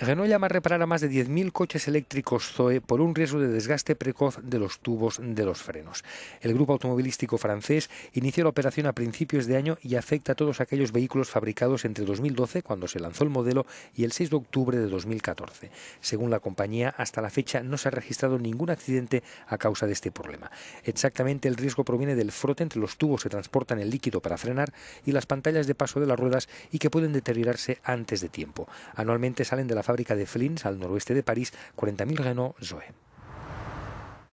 Renault llama a reparar a más de 10.000 coches eléctricos Zoe por un riesgo de desgaste precoz de los tubos de los frenos. El grupo automovilístico francés inició la operación a principios de año y afecta a todos aquellos vehículos fabricados entre 2012, cuando se lanzó el modelo, y el 6 de octubre de 2014. Según la compañía, hasta la fecha no se ha registrado ningún accidente a causa de este problema. Exactamente el riesgo proviene del frote entre los tubos que transportan el líquido para frenar y las pantallas de paso de las ruedas y que pueden deteriorarse antes de tiempo. Anualmente salen de la fábrica de Flins al noroeste de París, 40.000 Renault Zoe.